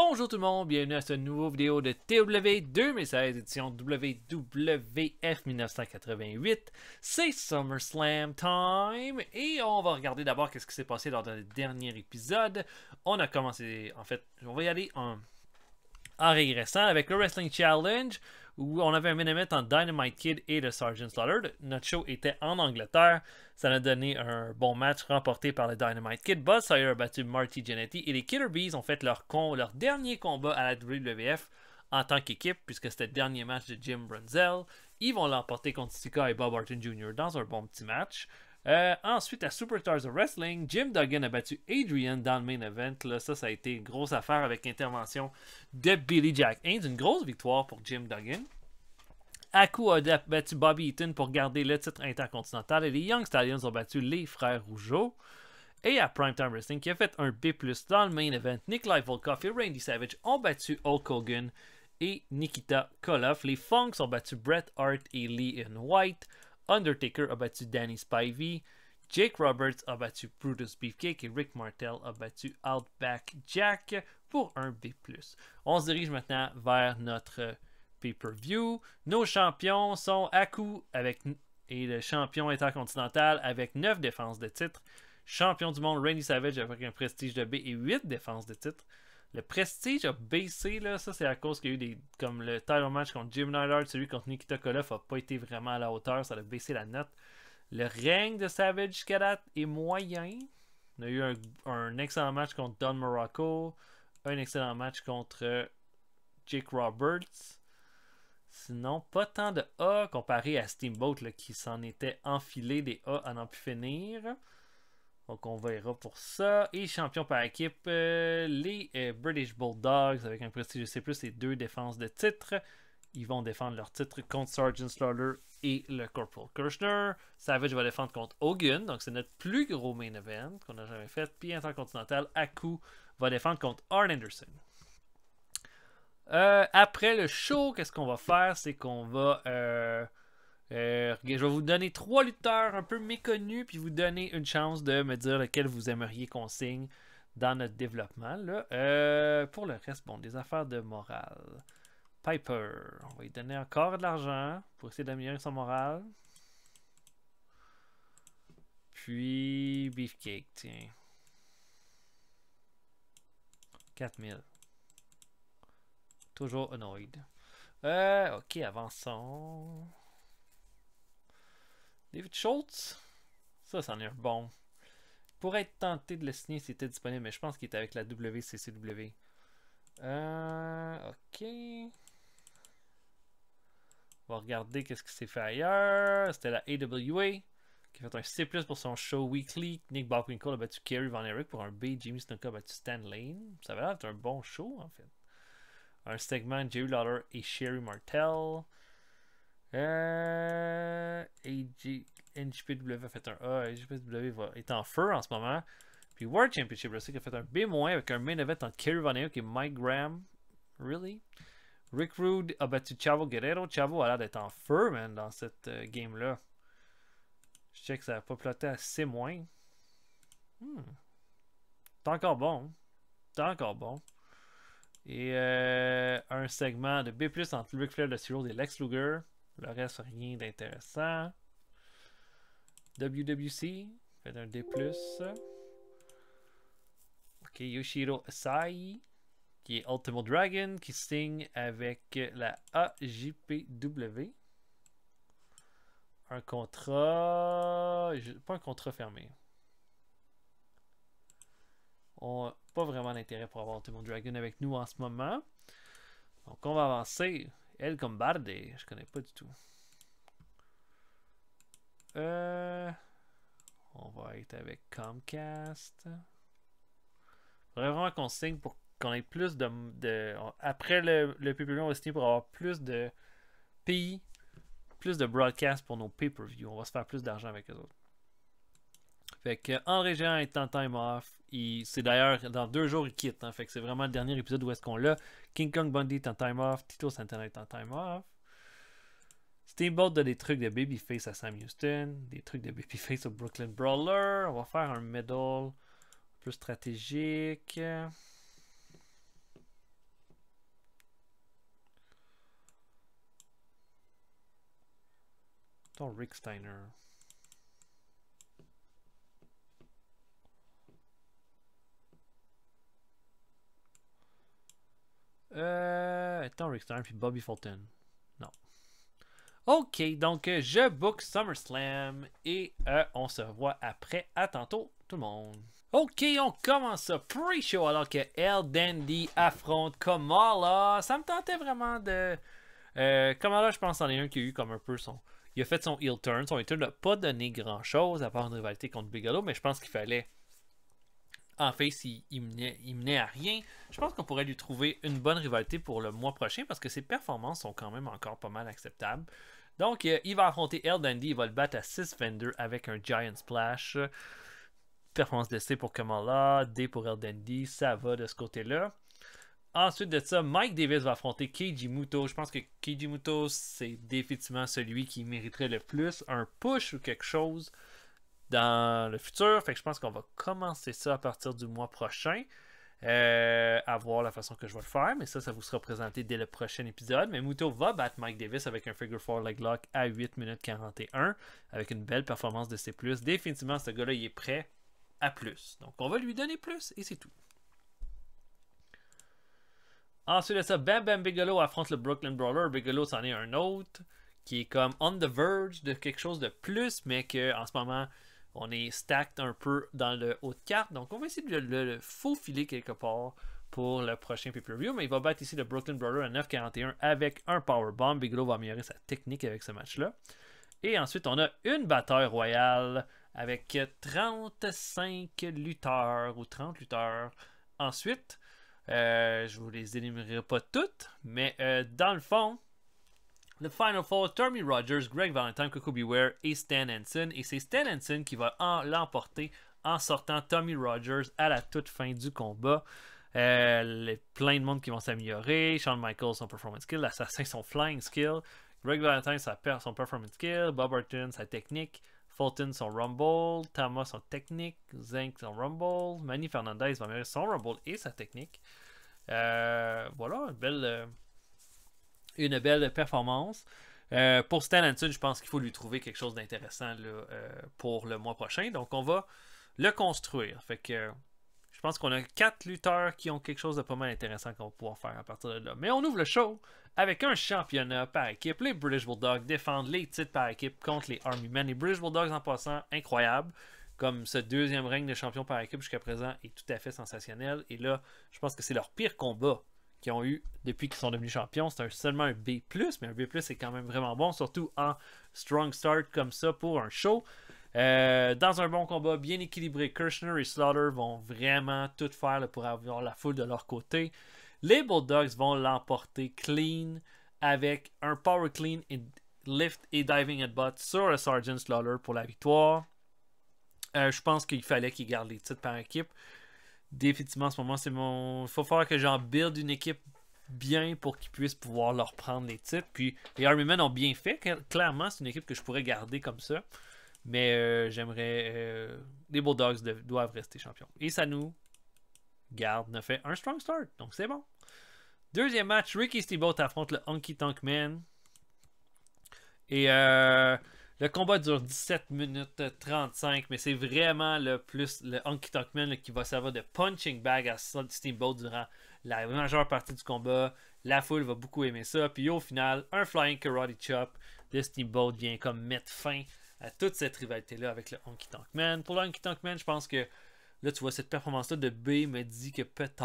Bonjour tout le monde, bienvenue à cette nouveau vidéo de TW 2016 édition WWF 1988. C'est SummerSlam time et on va regarder d'abord qu'est-ce qui s'est passé lors le dernier épisode. On a commencé, en fait, on va y aller en, en régressant avec le Wrestling Challenge où on avait un minimum en Dynamite Kid et le Sergeant Slaughter. Notre show était en Angleterre. Ça a donné un bon match remporté par le Dynamite Kid. Buzz Sawyer a battu Marty Jannetty et les Killer Bees ont fait leur, dernier combat à la WWF en tant qu'équipe, puisque c'était le dernier match de Jim Brunzel. Ils vont l'emporter contre Sika et Bob Orton Jr. dans un bon petit match. Euh, ensuite, à Superstars of Wrestling, Jim Duggan a battu Adrian dans le main event. Là, ça, ça a été une grosse affaire avec intervention de Billy Jack Une grosse victoire pour Jim Duggan. Aku a battu Bobby Eaton pour garder le titre intercontinental et les Young Stallions ont battu les frères Rougeau. Et à Primetime Wrestling, qui a fait un B dans le main event, Nikolai Volkov et Randy Savage ont battu Hulk Hogan et Nikita Koloff. Les Funks ont battu Bret Hart et Lee and White. Undertaker a battu Danny Spivey. Jake Roberts a battu Brutus Beefcake et Rick Martel a battu Outback Jack pour un B+. On se dirige maintenant vers notre pay-per-view. Nos champions sont Aku avec et le champion intercontinental avec 9 défenses de titre. Champion du monde Randy Savage avec un prestige de B et 8 défenses de titre. Le prestige a baissé, là. Ça, c'est à cause qu'il y a eu des. Comme le title match contre Jim Nylard, celui contre Nikita Koloff, a pas été vraiment à la hauteur. Ça a baissé la note. Le règne de Savage Kadat est moyen. On a eu un, excellent match contre Don Morocco. Un excellent match contre euh, Jake Roberts. Sinon, pas tant de A comparé à Steamboat qui s'en était enfilé des A à n'en plus finir. Donc on verra pour ça. Et champion par équipe, euh, les euh, British Bulldogs avec un prestige, je sais plus, et deux défenses de titre. Ils vont défendre leur titre contre Sergeant Slaughter et le Corporal Kirchner. Savage va défendre contre Hogan, donc c'est notre plus gros main event qu'on a jamais fait. Puis Intercontinental, coup, va défendre contre Arn Anderson. Euh, après le show, qu'est-ce qu'on va faire C'est qu'on va euh, je vais vous donner trois lutteurs un peu méconnus, puis vous donner une chance de me dire lequel vous aimeriez qu'on signe dans notre développement. Euh, pour le reste, bon, des affaires de morale. Piper, on va lui donner encore de l'argent pour essayer d'améliorer son moral. Puis Beefcake, tiens. 4000. Toujours annoyed. Euh, ok, avançons. David Schultz, ça, c'en est un bon. Pour être tenté de le signer était disponible, mais je pense qu'il était avec la WCCW. Euh, ok. On va regarder qu'est-ce qui s'est fait ailleurs. C'était la AWA qui a fait un C pour son show weekly. Nick Bockwinkel a battu Kerry Von Erich pour un B. Jimmy Snuka a battu Stan Lane. Ça va l'air d'être un bon show en fait. Un segment Jerry Lauder et Sherry Martel. Euh, a fait un A. NJPW est en feu en ce moment. Puis World Championship qu'il a fait un B- avec un main event entre Kerry qui et Mike Graham. Really? Rick Rude a battu Chavo Guerrero. Chavo a l'air d'être en feu, man, dans cette euh, game-là. Je sais que ça a pas ploté assez C-. Hmm. C'est encore bon. C'est encore bon. Et euh, un segment de B+, entre Rick Flair de toujours et Lex Luger. Le reste, rien d'intéressant. WWC, fait un D+. Ok, Yoshiro Asai, qui est Ultimo Dragon, qui signe avec la AJPW. Un contrat... Pas un contrat fermé. On pas vraiment d'intérêt pour avoir Ultimate Dragon avec nous en ce moment. Donc on va avancer comme Bardé, je connais pas du tout. Euh, on va être avec Comcast. Faudrait vraiment qu'on signe pour qu'on ait plus de, après le, le pay-per-view, on va signer pour avoir plus de pays, plus de broadcasts pour nos pay-per-view. On va se faire plus d'argent avec les autres. Fait que euh, en est en time off. C'est d'ailleurs dans deux jours, il quitte. Hein. fait c'est vraiment le dernier épisode où est-ce qu'on l'a. King Kong Bundy est en time off. Tito Santana est en time off. Steamboat a des trucs de Babyface à Sam Houston. Des trucs de Babyface au Brooklyn Brawler. On va faire un medal plus stratégique. Ton Rick Steiner. Euh, attends, Rick puis Bobby Fulton. Non. Ok, donc euh, je book SummerSlam et euh, on se voit après. À tantôt, tout le monde. Ok, on commence ce pre-show alors que El Dandy affronte Kamala. Ça me tentait vraiment de. Euh, Kamala, je pense, en est un qui a eu comme un peu son. Il a fait son heel turn. Son heel turn n'a pas donné grand chose à part une rivalité contre Bigelow, mais je pense qu'il fallait en face, il, il, menait, à rien. Je pense qu'on pourrait lui trouver une bonne rivalité pour le mois prochain parce que ses performances sont quand même encore pas mal acceptables. Donc, euh, il va affronter El Dandy. Il va le battre à 6-22 avec un Giant Splash. Performance C pour Kamala, D pour El Dandy. Ça va de ce côté-là. Ensuite de ça, Mike Davis va affronter Keiji Muto. Je pense que Keiji Muto, c'est définitivement celui qui mériterait le plus un push ou quelque chose dans le futur. Fait que je pense qu'on va commencer ça à partir du mois prochain. Euh, à voir la façon que je vais le faire, mais ça, ça vous sera présenté dès le prochain épisode. Mais Muto va battre Mike Davis avec un figure 4 leg lock à 8 minutes 41, avec une belle performance de C+. Définitivement, ce gars-là, il est prêt à plus. Donc, on va lui donner plus, et c'est tout. Ensuite de ça, Bam Bam Bigelow affronte le Brooklyn Brawler. Bigelow, c'en est un autre, qui est comme on the verge de quelque chose de plus, mais que en ce moment on est stacked un peu dans le haut de carte. Donc, on va essayer de le, faux faufiler quelque part pour le prochain pay view Mais il va battre ici le Brooklyn Brother à 9,41 avec un powerbomb. Bigelow va améliorer sa technique avec ce match-là. Et ensuite, on a une bataille royale avec 35 lutteurs ou 30 lutteurs. Ensuite, je euh, je vous les énumérerai pas toutes, mais euh, dans le fond, le Final Four, Tommy Rogers, Greg Valentine, Coco Beware et Stan Hansen. Et c'est Stan Hansen qui va l'emporter en sortant Tommy Rogers à la toute fin du combat. Euh, les, plein de monde qui vont s'améliorer. Shawn Michaels, son performance skill. L'assassin, son flying skill. Greg Valentine, son performance skill. Bob Orton, sa technique. Fulton, son rumble. Tama, son technique. Zink, son rumble. Manny Fernandez va améliorer son rumble et sa technique. Euh, voilà, une belle. Euh, une belle performance. Euh, pour Stan Hansen, je pense qu'il faut lui trouver quelque chose d'intéressant euh, pour le mois prochain. Donc, on va le construire. Fait que euh, je pense qu'on a quatre lutteurs qui ont quelque chose de pas mal intéressant qu'on va pouvoir faire à partir de là. Mais on ouvre le show avec un championnat par équipe. Les British Bulldogs défendent les titres par équipe contre les Army Men. Les British Bulldogs, en passant, incroyable. Comme ce deuxième règne de champion par équipe jusqu'à présent est tout à fait sensationnel. Et là, je pense que c'est leur pire combat qui ont eu depuis qu'ils sont devenus champions. C'est seulement un B, mais un B, c'est quand même vraiment bon, surtout en strong start comme ça pour un show. Euh, dans un bon combat bien équilibré, Kirshner et Slaughter vont vraiment tout faire pour avoir la foule de leur côté. Les Bulldogs vont l'emporter clean avec un power clean lift et diving headbutt sur le Sergeant Slaughter pour la victoire. Euh, je pense qu'il fallait qu'il garde les titres par équipe définitivement en ce moment, c'est mon. Il faut falloir que j'en build une équipe bien pour qu'ils puissent pouvoir leur prendre les titres. Puis les Army Men ont bien fait. Clairement, c'est une équipe que je pourrais garder comme ça. Mais euh, j'aimerais. Euh, les Bulldogs doivent rester champions. Et ça nous garde. ne fait un strong start. Donc c'est bon. Deuxième match, Ricky Steamboat affronte le Honky Tonk Man. Et euh, le combat dure 17 minutes 35, mais c'est vraiment le plus le Honky qui va servir de punching bag à Steamboat durant la majeure partie du combat. La foule va beaucoup aimer ça. Puis au final, un flying karate chop de Steamboat vient comme mettre fin à toute cette rivalité-là avec le Honky Tankman. Pour le Honky Man, je pense que là, tu vois, cette performance-là de B me dit que peut-être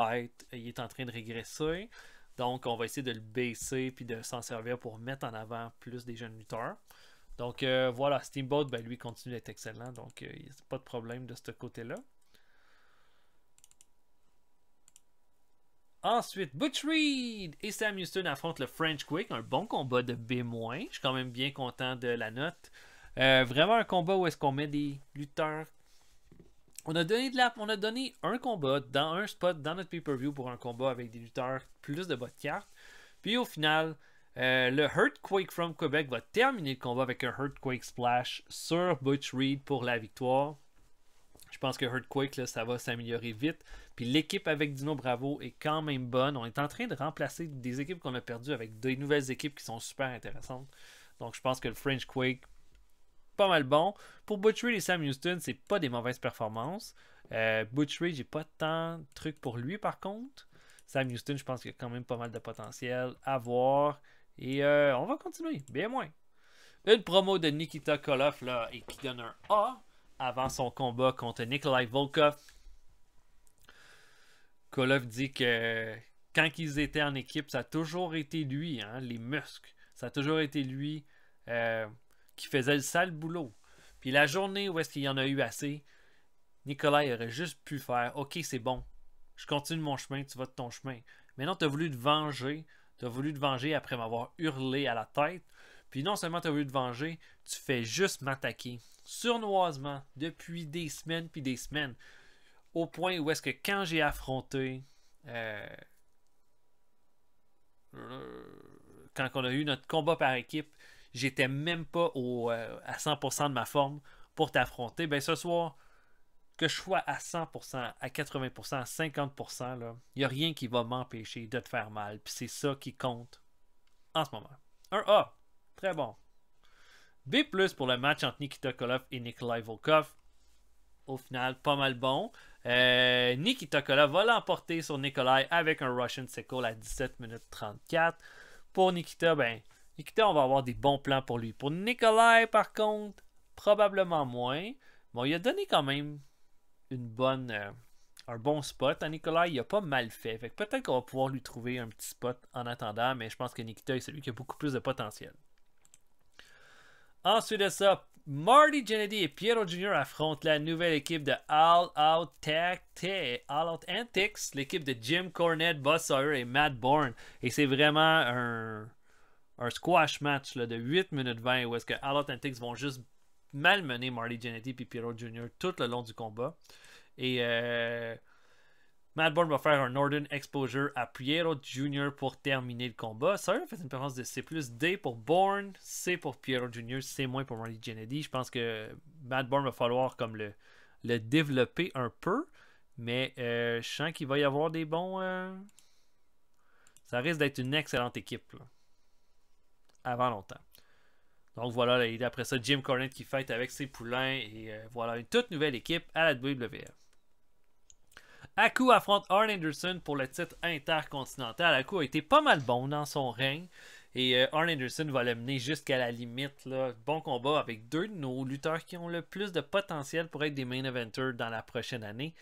euh, il est en train de régresser. Donc, on va essayer de le baisser puis de s'en servir pour mettre en avant plus des jeunes lutteurs. Donc euh, voilà, Steamboat, ben, lui, continue d'être excellent, donc il euh, n'y a pas de problème de ce côté-là. Ensuite, Butch Reed et Sam Houston affrontent le French Quick, un bon combat de B-. Je suis quand même bien content de la note. Euh, vraiment un combat où est-ce qu'on met des lutteurs. On a donné de la... on a donné un combat dans un spot dans notre pay-per-view pour un combat avec des lutteurs plus de bas de carte. Puis au final, euh, le Earthquake from Quebec va terminer le combat avec un Earthquake Splash sur Butch Reed pour la victoire. Je pense que Earthquake, ça va s'améliorer vite. Puis l'équipe avec Dino Bravo est quand même bonne. On est en train de remplacer des équipes qu'on a perdues avec des nouvelles équipes qui sont super intéressantes. Donc je pense que le French Quake, pas mal bon. Pour Butch Reed et Sam Houston, c'est pas des mauvaises performances. Euh, Butch Reed, j'ai pas tant de trucs pour lui par contre. Sam Houston, je pense qu'il a quand même pas mal de potentiel à voir. Et euh, on va continuer, bien moins. Une promo de Nikita Koloff là, et qui donne un A avant son combat contre Nikolai Volkov. Koloff dit que quand ils étaient en équipe, ça a toujours été lui, hein, les muscles. Ça a toujours été lui euh, qui faisait le sale boulot. Puis la journée où est-ce qu'il y en a eu assez, Nikolai aurait juste pu faire Ok, c'est bon, je continue mon chemin, tu vas de ton chemin. Maintenant, tu as voulu te venger tu as voulu te venger après m'avoir hurlé à la tête. Puis non seulement tu as voulu te venger, tu fais juste m'attaquer. Surnoisement, depuis des semaines puis des semaines. Au point où est-ce que quand j'ai affronté. Euh, euh, quand on a eu notre combat par équipe, j'étais même pas au, euh, à 100% de ma forme pour t'affronter. Ben ce soir, que je sois à 100%, à 80%, à 50%, il n'y a rien qui va m'empêcher de te faire mal. Puis c'est ça qui compte en ce moment. Un A, très bon. B pour le match entre Nikita Koloff et Nikolai Volkov. Au final, pas mal bon. Euh, Nikita Koloff va l'emporter sur Nikolai avec un Russian Sickle à 17 minutes 34. Pour Nikita, ben, Nikita, on va avoir des bons plans pour lui. Pour Nikolai, par contre, probablement moins. Bon, il a donné quand même une bonne, euh, un bon spot à hein, Nicolas. Il a pas mal fait. peut-être qu'on va pouvoir lui trouver un petit spot en attendant, mais je pense que Nikita est celui qui a beaucoup plus de potentiel. Ensuite de ça, Marty Jannetty et Piero Jr. affrontent la nouvelle équipe de All Out, All Out Antics, l'équipe de Jim Cornette, Boss Sawyer et Matt Bourne. Et c'est vraiment un, un squash match de 8 minutes 20 où est-ce que All Out Antics vont juste malmener Marty Jannetty et Piero Jr. tout le long du combat. Et euh, Madborn va faire un Northern Exposure à Piero Jr. pour terminer le combat. ça fait une différence de C plus D pour Bourne, C pour Piero Jr., C moins pour Randy Kennedy. Je pense que Madborn va falloir comme le, le développer un peu. Mais euh, je sens qu'il va y avoir des bons. Euh, ça risque d'être une excellente équipe. Avant longtemps. Donc voilà, l'idée et après ça, Jim Cornette qui fête avec ses poulains. Et euh, voilà, une toute nouvelle équipe à la WWF. Aku affronte Arn Anderson pour le titre intercontinental. Aku a été pas mal bon dans son règne. Et euh, Arn Anderson va l'amener jusqu'à la limite. Là. Bon combat avec deux de nos lutteurs qui ont le plus de potentiel pour être des main eventers dans la prochaine année.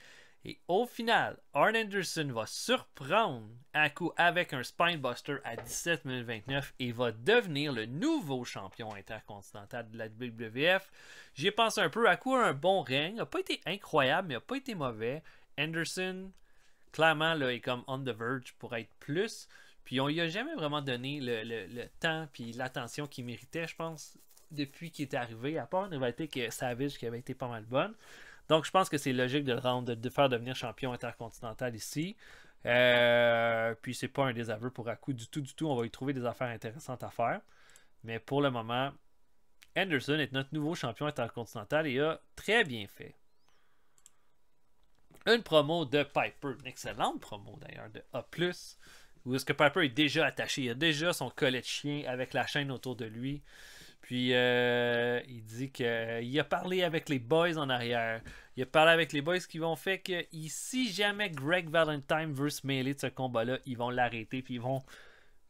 Et au final, Arn Anderson va surprendre Aku avec un Spinebuster à 17 et va devenir le nouveau champion intercontinental de la WWF. J'y pensé un peu. Aku a un bon règne, n'a pas été incroyable, mais n'a pas été mauvais. Anderson, clairement, là, est comme on the verge pour être plus. Puis on lui a jamais vraiment donné le, temps puis l'attention qu'il méritait, je pense, depuis qu'il est arrivé, à part une rivalité que Savage qui avait été pas mal bonne. Donc je pense que c'est logique de le rendre, de faire devenir champion intercontinental ici. Euh, puis c'est pas un désaveu pour coup du tout, du tout. On va y trouver des affaires intéressantes à faire. Mais pour le moment, Anderson est notre nouveau champion intercontinental et a très bien fait une promo de Piper, une excellente promo d'ailleurs de A+, où est-ce que Piper est déjà attaché, il a déjà son collet de chien avec la chaîne autour de lui. Puis euh, il dit qu'il a parlé avec les boys en arrière. Il a parlé avec les boys qui vont faire que si jamais Greg Valentine veut se mêler de ce combat-là, ils vont l'arrêter puis ils vont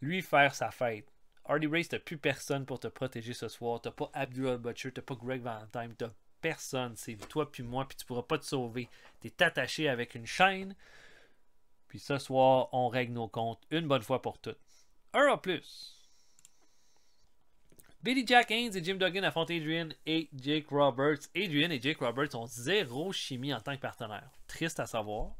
lui faire sa fête. Hardy Race, t'as plus personne pour te protéger ce soir. T'as pas Abdul Butcher, t'as pas Greg Valentine, t'as personne. C'est toi puis moi, puis tu pourras pas te sauver. Tu es attaché avec une chaîne. Puis ce soir, on règle nos comptes une bonne fois pour toutes. Un en plus. Billy Jack Haynes et Jim Duggan affrontent Adrian et Jake Roberts. Adrian et Jake Roberts ont zéro chimie en tant que partenaire. Triste à savoir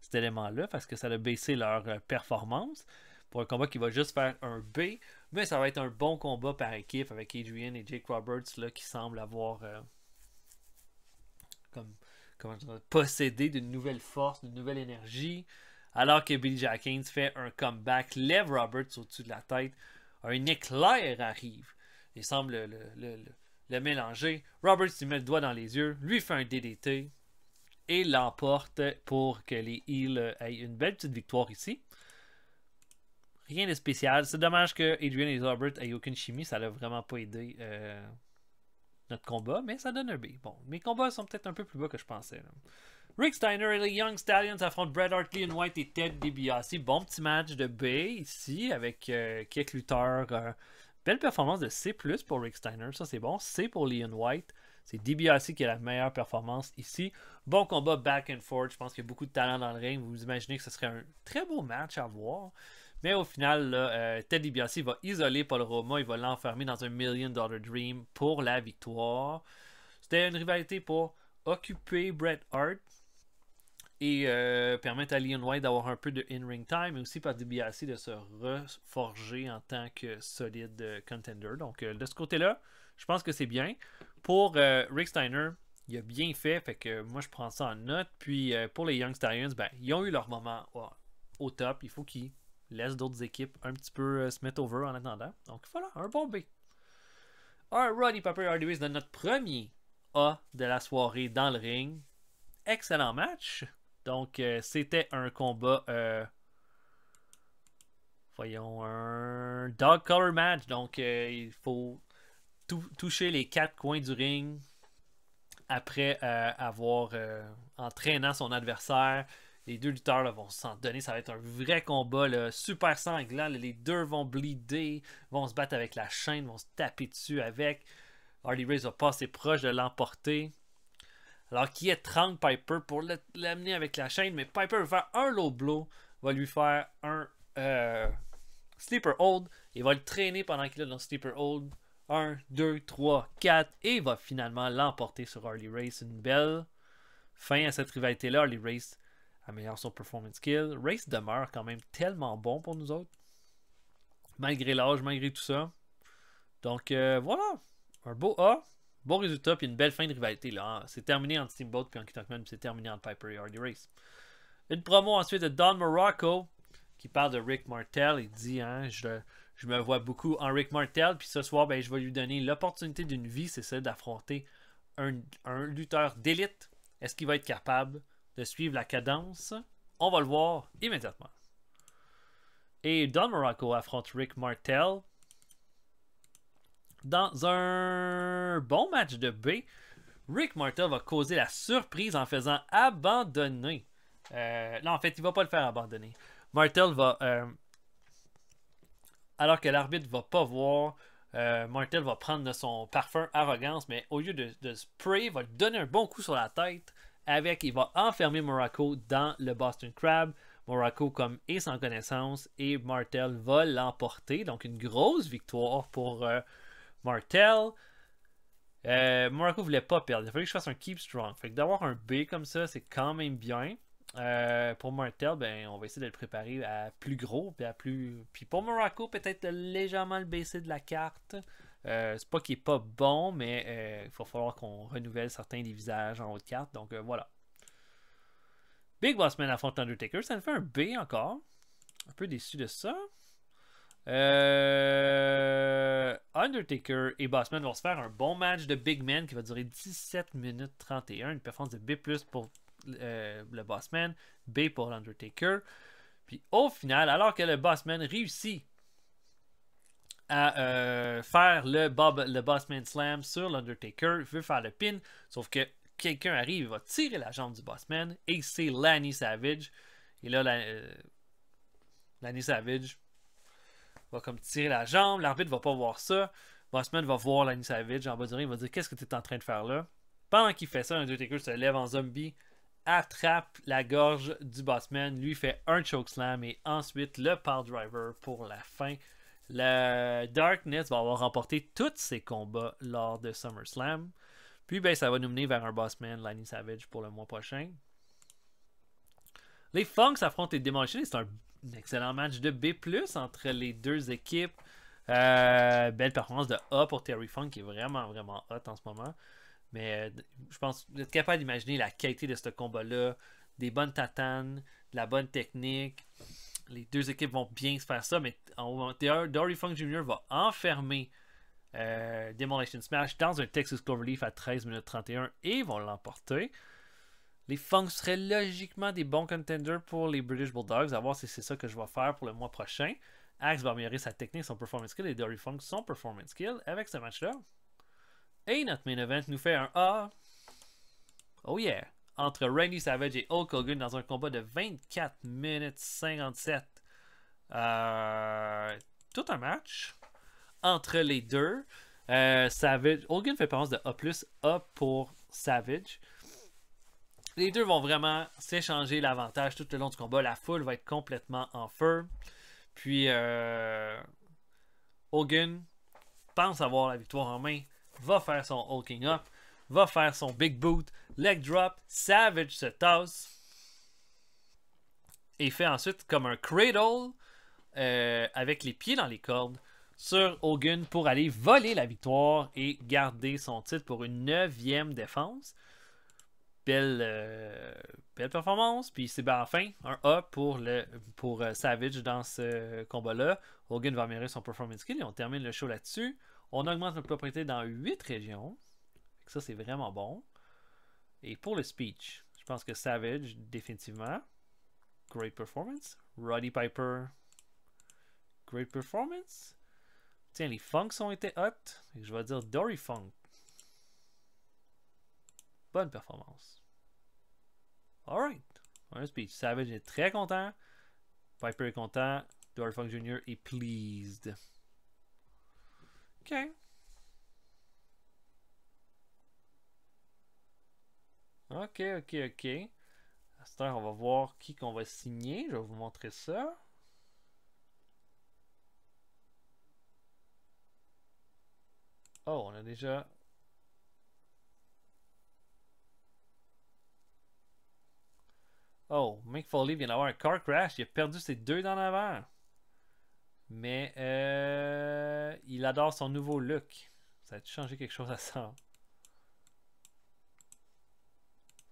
cet élément-là parce que ça a baissé leur euh, performance pour un combat qui va juste faire un B. Mais ça va être un bon combat par équipe avec Adrian et Jake Roberts là, qui semblent avoir euh, comme possédé d'une nouvelle force, d'une nouvelle énergie. Alors que Billy Jackins fait un comeback, lève Roberts au-dessus de la tête, un éclair arrive il semble le, mélanger. Roberts lui met le doigt dans les yeux, lui fait un DDT et l'emporte pour que les Heels aient une belle petite victoire ici. Rien de spécial. C'est dommage que Adrian et Robert aient aucune chimie, ça l'a vraiment pas aidé. Euh, notre combat, mais ça donne un B. Bon, mes combats sont peut-être un peu plus bas que je pensais. Rick Steiner et les Young Stallions affrontent Brad Hart, Leon White et Ted DiBiase. Bon petit match de B ici avec euh, quelques euh, belle performance de C pour Rick Steiner, ça c'est bon. C pour Leon White. C'est DiBiase qui a la meilleure performance ici. Bon combat back and forth. Je pense qu'il y a beaucoup de talent dans le ring. vous imaginez que ce serait un très beau match à voir. Mais au final, Teddy euh, va isoler Paul Roma, il va l'enfermer dans un Million Dollar Dream pour la victoire. C'était une rivalité pour occuper Bret Hart et euh, permettre à Leon White d'avoir un peu de in-ring time, mais aussi par DiBiase de se reforger en tant que solide euh, contender. Donc euh, de ce côté-là, je pense que c'est bien. Pour Rick Steiner, il a bien fait, fait que moi je prends ça en note. Puis pour les Young Stallions, ben, ils ont eu leur moment au top, il faut qu'ils laisse d'autres équipes un petit peu euh, se mettre over en attendant. Donc voilà, un bon B. Un Roddy Piper Hardaway de notre premier A de la soirée dans le ring. Excellent match. Donc euh, c'était un combat. Euh, voyons, un dog color match. Donc il faut toucher les quatre coins du ring après avoir entraînant son adversaire. Les deux lutteurs vont s'en donner. Ça va être un vrai combat là, super sanglant. Les deux vont bleeder, vont se battre avec la chaîne, vont se taper dessus avec. Harley Race va passer proche de l'emporter. Alors qui est Trank Piper pour l'amener avec la chaîne, mais Piper va faire un low blow, va lui faire un euh, sleeper hold Il va le traîner pendant qu'il est dans sleeper hold. 1, 2, 3, 4 et va finalement l'emporter sur Harley Race. Une belle fin à cette rivalité-là. Harley Race meilleure son performance skill. Race demeure quand même tellement bon pour nous autres, malgré l'âge, malgré tout ça. Donc euh, voilà, un beau A, bon résultat, puis une belle fin de rivalité. là. Ah, c'est terminé en Steamboat puis en c'est terminé en Piper et Race. Une promo ensuite de Don Morocco, qui parle de Rick Martel. Il dit hein, je, me vois beaucoup en Rick Martel. Puis ce soir, ben, je vais lui donner l'opportunité d'une vie c'est celle d'affronter un, un lutteur d'élite. Est-ce qu'il va être capable suivre la cadence? On va le voir immédiatement. Et Don Morocco affronte Rick Martel dans un bon match de B. Rick Martel va causer la surprise en faisant abandonner. Euh, non, en fait, il va pas le faire abandonner. Martel va. Euh, alors que l'arbitre va pas voir, euh, Martel va prendre de son parfum arrogance, mais au lieu de, de spray, va donner un bon coup sur la tête avec, il va enfermer Morocco dans le Boston Crab. Morocco comme est sans connaissance et Martel va l'emporter. Donc une grosse victoire pour euh, Martel. Euh, Morocco voulait pas perdre. Il fallait que je fasse un keep strong. Fait d'avoir un B comme ça, c'est quand même bien. Euh, pour Martel, ben, on va essayer de le préparer à plus gros, puis plus. Puis pour Morocco, peut-être légèrement le baisser de la carte. Euh, c'est pas qu'il est pas bon, mais euh, il va falloir qu'on renouvelle certains des visages en haute carte. Donc euh, voilà. Big Boss Man affronte Undertaker. Ça nous fait un B encore. Un peu déçu de ça. Undertaker et Bossman vont se faire un bon match de Big Man qui va durer 17 minutes 31. Une performance de B pour le Bossman, B pour l'Undertaker. Puis au final, alors que le Bossman réussit à euh, faire le, Bob, le Bossman Slam sur l'Undertaker, veut faire le pin, sauf que quelqu'un arrive, il va tirer la jambe du Bossman, et c'est Lanny Savage. Et là, la, euh, Lanny Savage va comme tirer la jambe, l'arbitre va pas voir ça. Bossman va voir Lanny Savage en bas du ring, il va dire Qu'est-ce que tu es en train de faire là Pendant qu'il fait ça, l'Undertaker se lève en zombie, attrape la gorge du Bossman, lui fait un chokeslam et ensuite le power driver pour la fin. Le Darkness va avoir remporté tous ses combats lors de SummerSlam. Puis ben, ça va nous mener vers un boss man, Lanny Savage, pour le mois prochain. Les Funk s'affrontent et démarchent. C'est un excellent match de B, entre les deux équipes. Euh, belle performance de A pour Terry Funk, qui est vraiment, vraiment hot en ce moment. Mais euh, je pense vous êtes capable d'imaginer la qualité de ce combat-là. Des bonnes tatanes, de la bonne technique les deux équipes vont bien se faire ça, mais en, Dory Funk Jr. va enfermer euh, Demolition Smash dans un Texas Cloverleaf à 13 minutes 31 et vont l'emporter. Les Funk seraient logiquement des bons contenders pour les British Bulldogs. À voir si c'est ça que je vais faire pour le mois prochain. Axe va améliorer sa technique, son performance skill et Dory Funk son performance skill avec ce match-là. Et notre main event nous fait un A. Oh yeah! entre Randy Savage et Hulk Hogan dans un combat de 24 minutes 57. Euh, tout un match entre les deux. Euh, Savage, Hogan fait pense de A plus A pour Savage. Les deux vont vraiment s'échanger l'avantage tout le long du combat. La foule va être complètement en feu. Puis euh, Hogan pense avoir la victoire en main, va faire son hulking up, va faire son big boot, leg drop, Savage se tasse et fait ensuite comme un cradle euh, avec les pieds dans les cordes sur Hogan pour aller voler la victoire et garder son titre pour une neuvième défense. Belle, euh, belle performance. Puis c'est ben enfin un A pour, euh, Savage dans ce combat-là. Hogan va améliorer son performance skill et on termine le show là-dessus. On augmente notre propriété dans 8 régions. Ça, c'est vraiment bon. Et pour le speech, je pense que Savage, définitivement. Great performance. Roddy Piper, great performance. Tiens, les Funks ont été hot. je vais dire Dory Funk. Bonne performance. Alright. Un speech. Savage est très content. Piper est content. Dory Funk Jr. est pleased. OK. Ok, ok, ok. À cette heure, on va voir qui qu'on va signer. Je vais vous montrer ça. Oh, on a déjà... Oh, Mick Foley vient d'avoir un car crash. Il a perdu ses deux dans l'avant. Mais euh, il adore son nouveau look. Ça a changé quelque chose à ça.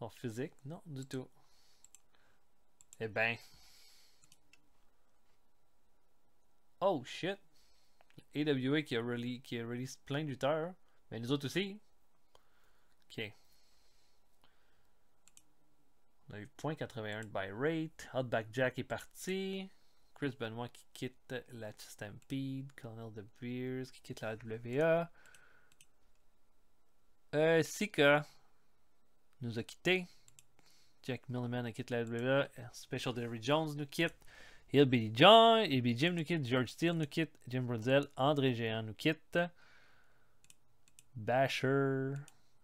En physique, non, du tout. Eh ben. Oh shit. AWA qui a, released qui a release plein de lutteurs. Mais nous autres aussi. Ok. On a eu 0.81 de buy rate. Hotback Jack est parti. Chris Benoit qui quitte la Stampede. Colonel De Beers qui quitte la WA. Euh, Sika nous a quitté. Jack Milliman quitté la WWE. Special Derry Jones nous quitte. Be John, Be Jim nous quitte. George Steele nous quitte. Jim Brunzel, André Géant nous quitte. Basher,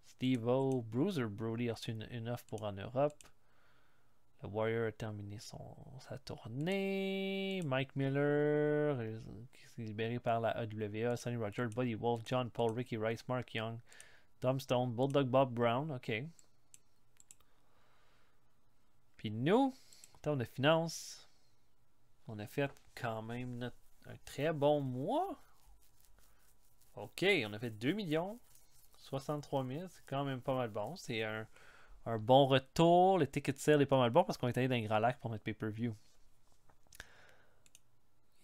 Steve-O, Bruiser Brody a reçu une, offre pour en Europe. Le Warrior a terminé son, sa tournée. Mike Miller, euh, qui s'est libéré par la WWE. Sonny Roger. Buddy Wolf, John Paul, Ricky Rice, Mark Young, Tom Bulldog Bob Brown. Ok, et nous, en termes de finances, on a fait quand même un très bon mois. OK, on a fait 2 millions. 63 000, c'est quand même pas mal bon. C'est un, bon retour. Le ticket sale est pas mal bon parce qu'on est allé dans un grand lac pour notre pay-per-view.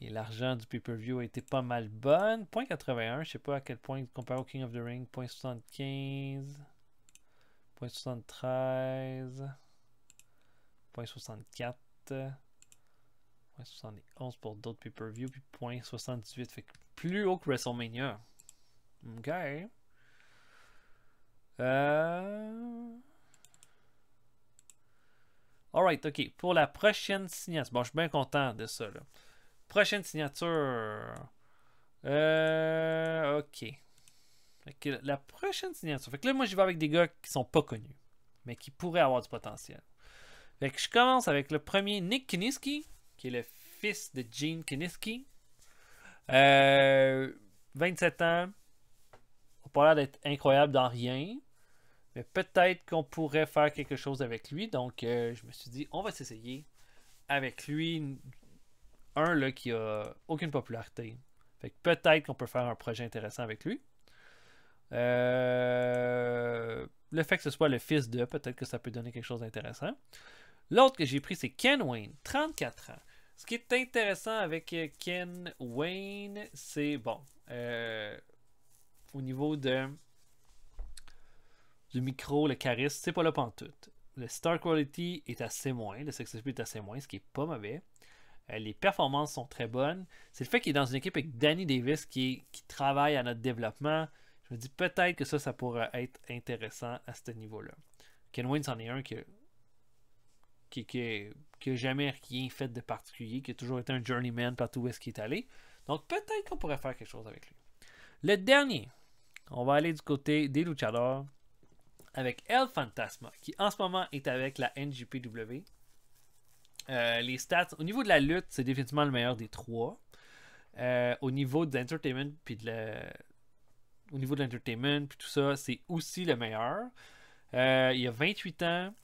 Et l'argent du pay-per-view a été pas mal bonne. 0.81, je sais pas à quel point comparé au King of the Ring. 0.75, 0.73. .64. .71 euh, pour d'autres pay-per-view, puis 0.78. Fait plus haut que WrestleMania. OK. Euh, alright, OK. Pour la prochaine signature. Bon, je suis bien content de ça. Là. Prochaine signature. Euh, OK. que la prochaine signature. Fait que là, moi, je vais avec des gars qui sont pas connus, mais qui pourraient avoir du potentiel je commence avec le premier Nick Kiniski, qui est le fils de Gene Kiniski. 27 euh, ans. On pas l'air d'être incroyable dans rien. Mais peut-être qu'on pourrait faire quelque chose avec lui. Donc, euh, je me suis dit, on va s'essayer avec lui. Un là, qui a aucune popularité. Fait que peut-être qu'on peut faire un projet intéressant avec lui. Euh, le fait que ce soit le fils de, peut-être que ça peut donner quelque chose d'intéressant. L'autre que j'ai pris, c'est Ken Wayne, 34 ans. Ce qui est intéressant avec euh, Ken Wayne, c'est bon. Euh, au niveau de du micro, le charisme, c'est pas le pantoute. Le star quality est assez moins, le success est assez moins, ce qui est pas mauvais. Euh, les performances sont très bonnes. C'est le fait qu'il est dans une équipe avec Danny Davis qui, travaille à notre développement. Je me dis peut-être que ça, ça pourrait être intéressant à ce niveau-là. Ken Wayne, c'en est un que qui, n'a jamais rien fait de particulier, qui a toujours été un journeyman partout où est-ce qu'il est allé. Donc peut-être qu'on pourrait faire quelque chose avec lui. Le dernier, on va aller du côté des luchadors avec El Fantasma, qui en ce moment est avec la NJPW. Euh, les stats, au niveau de la lutte, c'est définitivement le meilleur des trois. Euh, au niveau de l'entertainment, puis de Au niveau de l'entertainment, puis tout ça, c'est aussi le meilleur. Euh, il a 28 ans.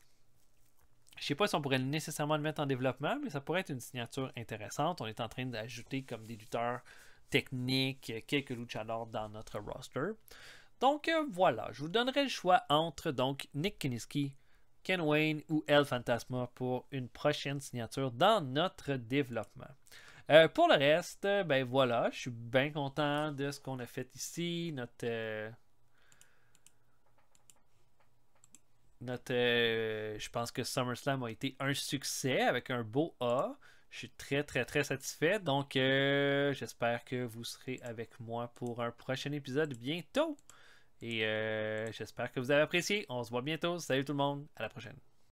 Je sais pas si on pourrait nécessairement le mettre en développement, mais ça pourrait être une signature intéressante. On est en train d'ajouter comme des technique techniques quelques luchadors dans notre roster. Donc euh, voilà, je vous donnerai le choix entre donc Nick Kinisky, Ken Wayne ou El Fantasma pour une prochaine signature dans notre développement. Euh, pour le reste, ben voilà, je suis bien content de ce qu'on a fait ici, notre euh, Notre, euh, je pense que SummerSlam a été un succès avec un beau A. Je suis très, très, très satisfait. Donc, euh, j'espère que vous serez avec moi pour un prochain épisode bientôt. Et euh, j'espère que vous avez apprécié. On se voit bientôt. Salut tout le monde. À la prochaine.